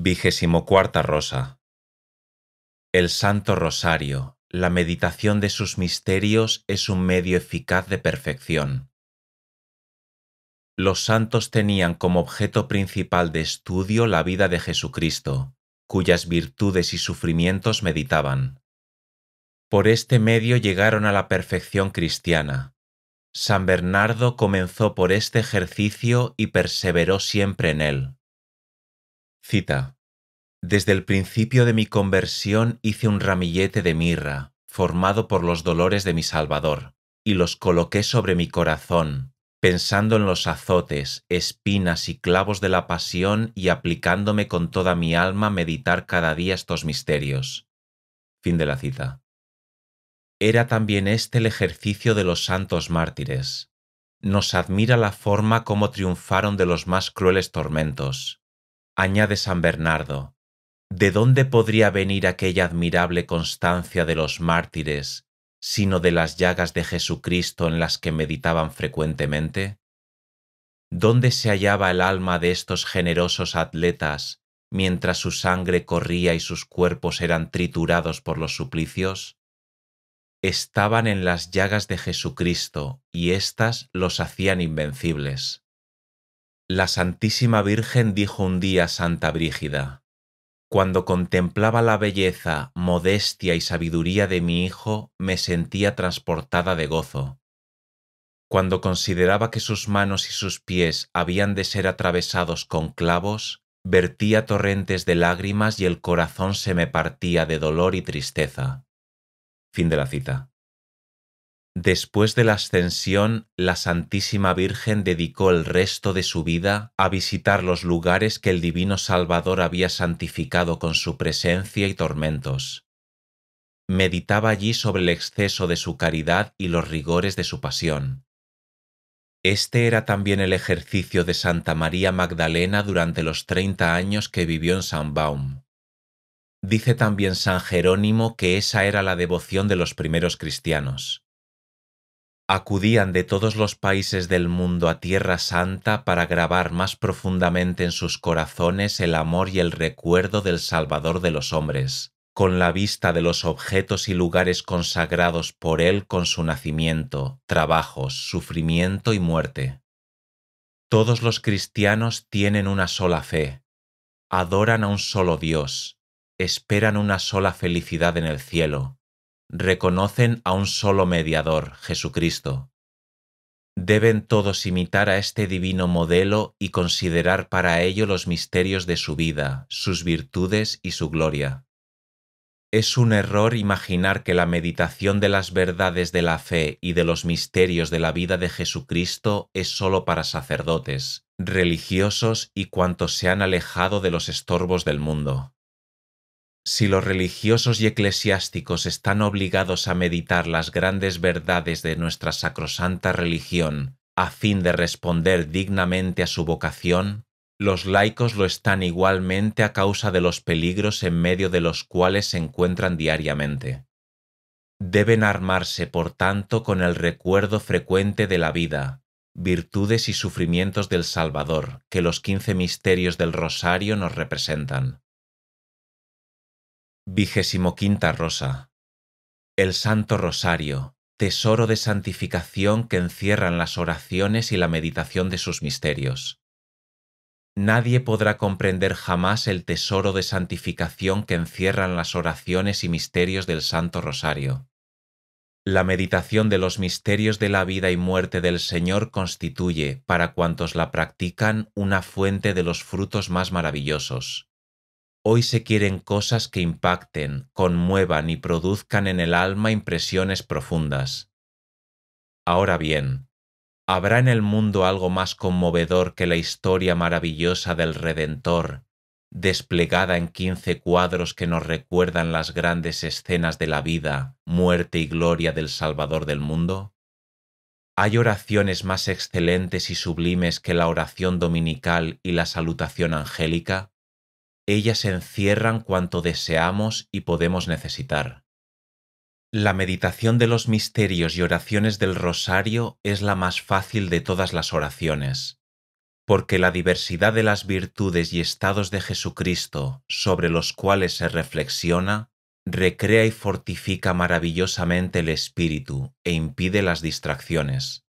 Vigésimo cuarta rosa. El Santo Rosario, la meditación de sus misterios es un medio eficaz de perfección. Los santos tenían como objeto principal de estudio la vida de Jesucristo, cuyas virtudes y sufrimientos meditaban. Por este medio llegaron a la perfección cristiana. San Bernardo comenzó por este ejercicio y perseveró siempre en él Cita. Desde el principio de mi conversión hice un ramillete de mirra, formado por los dolores de mi Salvador, y los coloqué sobre mi corazón, pensando en los azotes, espinas y clavos de la pasión y aplicándome con toda mi alma a meditar cada día estos misterios. Fin de la cita. Era también este el ejercicio de los santos mártires. Nos admira la forma como triunfaron de los más crueles tormentos añade San Bernardo, ¿de dónde podría venir aquella admirable constancia de los mártires, sino de las llagas de Jesucristo en las que meditaban frecuentemente? ¿Dónde se hallaba el alma de estos generosos atletas mientras su sangre corría y sus cuerpos eran triturados por los suplicios? Estaban en las llagas de Jesucristo y éstas los hacían invencibles. La Santísima Virgen dijo un día a Santa Brígida, Cuando contemplaba la belleza, modestia y sabiduría de mi hijo, me sentía transportada de gozo. Cuando consideraba que sus manos y sus pies habían de ser atravesados con clavos, vertía torrentes de lágrimas y el corazón se me partía de dolor y tristeza. Fin de la cita. Después de la Ascensión, la Santísima Virgen dedicó el resto de su vida a visitar los lugares que el Divino Salvador había santificado con su presencia y tormentos. Meditaba allí sobre el exceso de su caridad y los rigores de su pasión. Este era también el ejercicio de Santa María Magdalena durante los treinta años que vivió en San Baum. Dice también San Jerónimo que esa era la devoción de los primeros cristianos acudían de todos los países del mundo a Tierra Santa para grabar más profundamente en sus corazones el amor y el recuerdo del Salvador de los hombres, con la vista de los objetos y lugares consagrados por él con su nacimiento, trabajos, sufrimiento y muerte. Todos los cristianos tienen una sola fe, adoran a un solo Dios, esperan una sola felicidad en el cielo, reconocen a un solo mediador, Jesucristo. Deben todos imitar a este divino modelo y considerar para ello los misterios de su vida, sus virtudes y su gloria. Es un error imaginar que la meditación de las verdades de la fe y de los misterios de la vida de Jesucristo es sólo para sacerdotes, religiosos y cuantos se han alejado de los estorbos del mundo. Si los religiosos y eclesiásticos están obligados a meditar las grandes verdades de nuestra sacrosanta religión a fin de responder dignamente a su vocación, los laicos lo están igualmente a causa de los peligros en medio de los cuales se encuentran diariamente. Deben armarse, por tanto, con el recuerdo frecuente de la vida, virtudes y sufrimientos del Salvador que los quince misterios del Rosario nos representan. Vigésimo rosa. El Santo Rosario, tesoro de santificación que encierran las oraciones y la meditación de sus misterios. Nadie podrá comprender jamás el tesoro de santificación que encierran las oraciones y misterios del Santo Rosario. La meditación de los misterios de la vida y muerte del Señor constituye, para cuantos la practican, una fuente de los frutos más maravillosos Hoy se quieren cosas que impacten, conmuevan y produzcan en el alma impresiones profundas. Ahora bien, ¿habrá en el mundo algo más conmovedor que la historia maravillosa del Redentor, desplegada en quince cuadros que nos recuerdan las grandes escenas de la vida, muerte y gloria del Salvador del mundo? ¿Hay oraciones más excelentes y sublimes que la oración dominical y la salutación angélica? ellas encierran cuanto deseamos y podemos necesitar. La meditación de los misterios y oraciones del rosario es la más fácil de todas las oraciones, porque la diversidad de las virtudes y estados de Jesucristo sobre los cuales se reflexiona, recrea y fortifica maravillosamente el espíritu e impide las distracciones.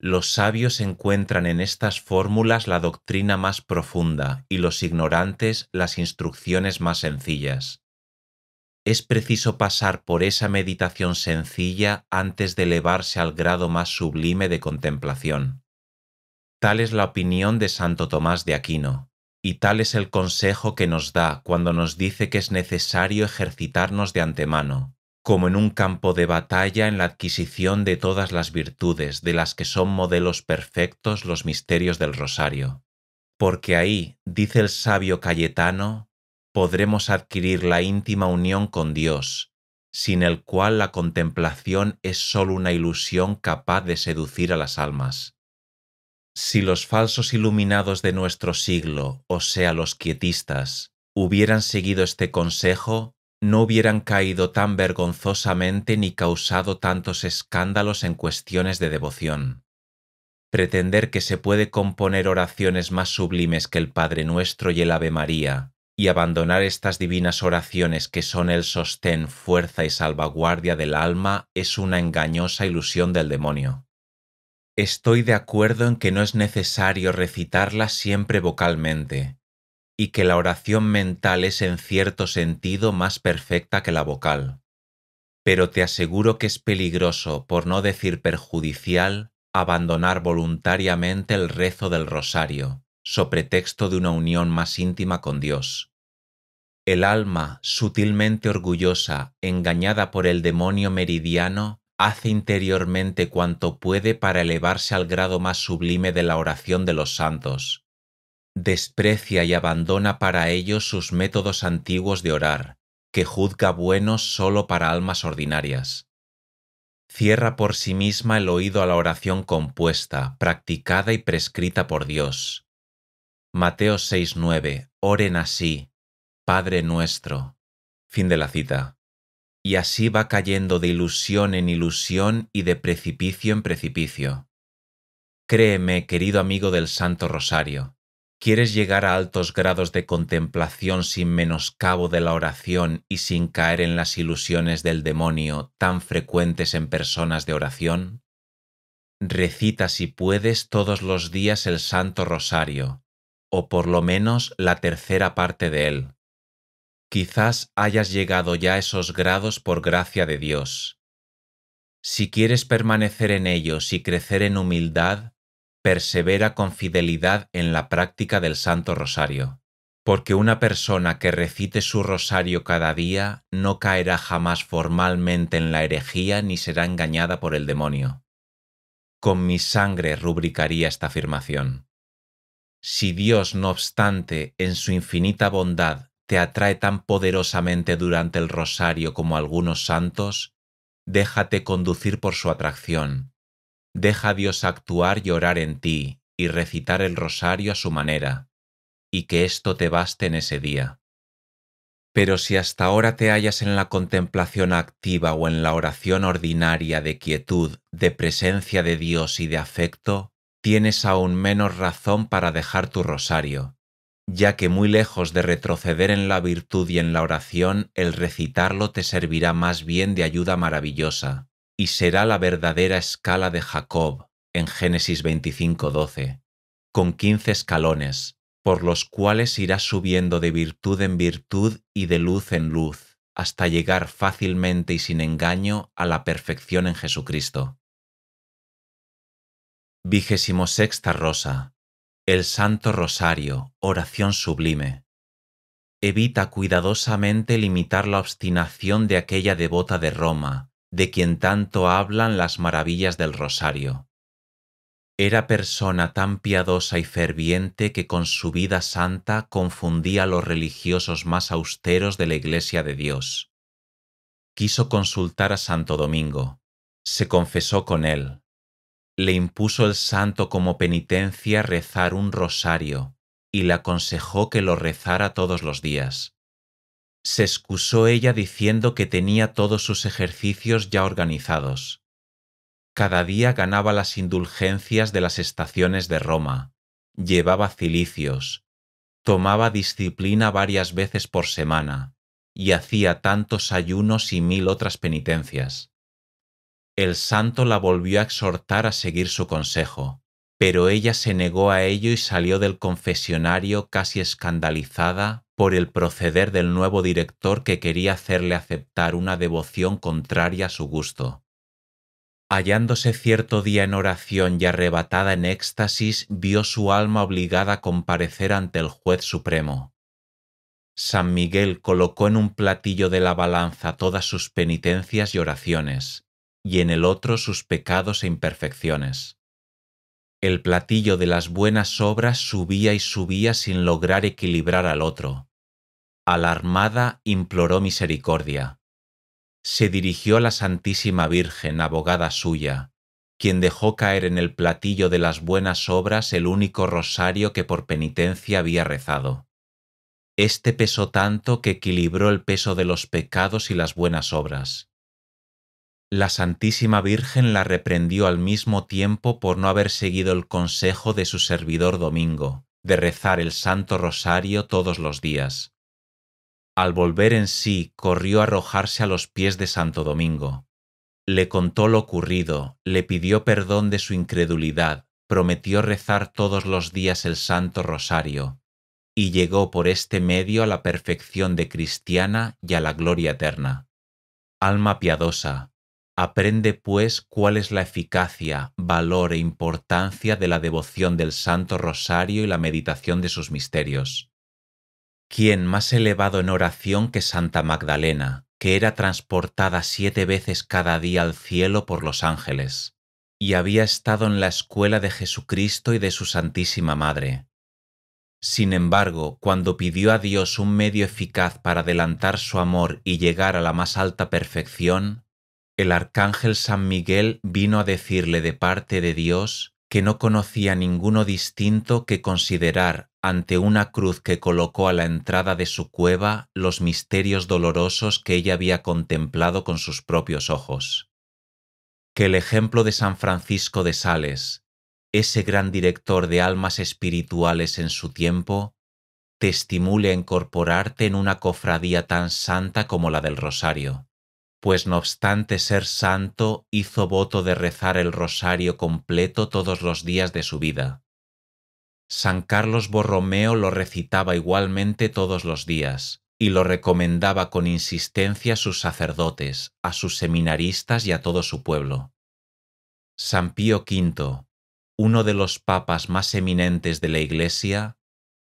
Los sabios encuentran en estas fórmulas la doctrina más profunda y los ignorantes las instrucciones más sencillas. Es preciso pasar por esa meditación sencilla antes de elevarse al grado más sublime de contemplación. Tal es la opinión de Santo Tomás de Aquino, y tal es el consejo que nos da cuando nos dice que es necesario ejercitarnos de antemano, como en un campo de batalla en la adquisición de todas las virtudes de las que son modelos perfectos los misterios del rosario. Porque ahí, dice el sabio Cayetano, podremos adquirir la íntima unión con Dios, sin el cual la contemplación es sólo una ilusión capaz de seducir a las almas. Si los falsos iluminados de nuestro siglo, o sea los quietistas, hubieran seguido este consejo, no hubieran caído tan vergonzosamente ni causado tantos escándalos en cuestiones de devoción. Pretender que se puede componer oraciones más sublimes que el Padre Nuestro y el Ave María, y abandonar estas divinas oraciones que son el sostén, fuerza y salvaguardia del alma es una engañosa ilusión del demonio. Estoy de acuerdo en que no es necesario recitarlas siempre vocalmente, y que la oración mental es en cierto sentido más perfecta que la vocal. Pero te aseguro que es peligroso, por no decir perjudicial, abandonar voluntariamente el rezo del rosario, so pretexto de una unión más íntima con Dios. El alma, sutilmente orgullosa, engañada por el demonio meridiano, hace interiormente cuanto puede para elevarse al grado más sublime de la oración de los santos, desprecia y abandona para ellos sus métodos antiguos de orar, que juzga buenos sólo para almas ordinarias. Cierra por sí misma el oído a la oración compuesta, practicada y prescrita por Dios. Mateo 6:9. Oren así, Padre nuestro. Fin de la cita. Y así va cayendo de ilusión en ilusión y de precipicio en precipicio. Créeme, querido amigo del Santo Rosario, ¿Quieres llegar a altos grados de contemplación sin menoscabo de la oración y sin caer en las ilusiones del demonio tan frecuentes en personas de oración? Recita si puedes todos los días el Santo Rosario, o por lo menos la tercera parte de él. Quizás hayas llegado ya a esos grados por gracia de Dios. Si quieres permanecer en ellos y crecer en humildad, persevera con fidelidad en la práctica del Santo Rosario, porque una persona que recite su rosario cada día no caerá jamás formalmente en la herejía ni será engañada por el demonio. Con mi sangre rubricaría esta afirmación. Si Dios, no obstante, en su infinita bondad, te atrae tan poderosamente durante el rosario como algunos santos, déjate conducir por su atracción Deja a Dios actuar y orar en ti, y recitar el rosario a su manera, y que esto te baste en ese día. Pero si hasta ahora te hallas en la contemplación activa o en la oración ordinaria de quietud, de presencia de Dios y de afecto, tienes aún menos razón para dejar tu rosario, ya que muy lejos de retroceder en la virtud y en la oración, el recitarlo te servirá más bien de ayuda maravillosa y será la verdadera escala de Jacob en Génesis 25:12, con quince escalones, por los cuales irá subiendo de virtud en virtud y de luz en luz, hasta llegar fácilmente y sin engaño a la perfección en Jesucristo. Vigésimo rosa. El Santo Rosario, oración sublime. Evita cuidadosamente limitar la obstinación de aquella devota de Roma, de quien tanto hablan las maravillas del rosario. Era persona tan piadosa y ferviente que con su vida santa confundía a los religiosos más austeros de la Iglesia de Dios. Quiso consultar a Santo Domingo, se confesó con él, le impuso el santo como penitencia rezar un rosario y le aconsejó que lo rezara todos los días se excusó ella diciendo que tenía todos sus ejercicios ya organizados. Cada día ganaba las indulgencias de las estaciones de Roma, llevaba cilicios, tomaba disciplina varias veces por semana y hacía tantos ayunos y mil otras penitencias. El santo la volvió a exhortar a seguir su consejo, pero ella se negó a ello y salió del confesionario casi escandalizada por el proceder del nuevo director que quería hacerle aceptar una devoción contraria a su gusto. Hallándose cierto día en oración y arrebatada en éxtasis, vio su alma obligada a comparecer ante el juez supremo. San Miguel colocó en un platillo de la balanza todas sus penitencias y oraciones, y en el otro sus pecados e imperfecciones. El platillo de las buenas obras subía y subía sin lograr equilibrar al otro, alarmada, imploró misericordia. Se dirigió a la Santísima Virgen, abogada suya, quien dejó caer en el platillo de las buenas obras el único rosario que por penitencia había rezado. Este pesó tanto que equilibró el peso de los pecados y las buenas obras. La Santísima Virgen la reprendió al mismo tiempo por no haber seguido el consejo de su servidor Domingo, de rezar el Santo Rosario todos los días al volver en sí, corrió a arrojarse a los pies de Santo Domingo. Le contó lo ocurrido, le pidió perdón de su incredulidad, prometió rezar todos los días el Santo Rosario, y llegó por este medio a la perfección de cristiana y a la gloria eterna. Alma piadosa, aprende pues cuál es la eficacia, valor e importancia de la devoción del Santo Rosario y la meditación de sus misterios. ¿Quién más elevado en oración que Santa Magdalena, que era transportada siete veces cada día al cielo por los ángeles, y había estado en la escuela de Jesucristo y de su Santísima Madre? Sin embargo, cuando pidió a Dios un medio eficaz para adelantar su amor y llegar a la más alta perfección, el arcángel San Miguel vino a decirle de parte de Dios que no conocía ninguno distinto que considerar ante una cruz que colocó a la entrada de su cueva los misterios dolorosos que ella había contemplado con sus propios ojos. Que el ejemplo de San Francisco de Sales, ese gran director de almas espirituales en su tiempo, te estimule a incorporarte en una cofradía tan santa como la del Rosario pues no obstante ser santo hizo voto de rezar el rosario completo todos los días de su vida. San Carlos Borromeo lo recitaba igualmente todos los días y lo recomendaba con insistencia a sus sacerdotes, a sus seminaristas y a todo su pueblo. San Pío V, uno de los papas más eminentes de la Iglesia,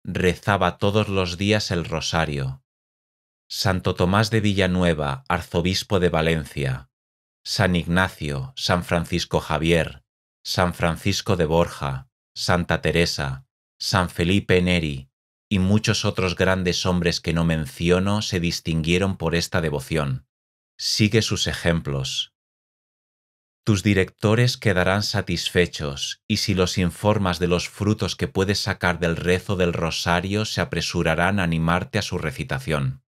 rezaba todos los días el rosario, Santo Tomás de Villanueva, arzobispo de Valencia, San Ignacio, San Francisco Javier, San Francisco de Borja, Santa Teresa, San Felipe Neri y muchos otros grandes hombres que no menciono se distinguieron por esta devoción. Sigue sus ejemplos. Tus directores quedarán satisfechos y si los informas de los frutos que puedes sacar del rezo del rosario se apresurarán a animarte a su recitación.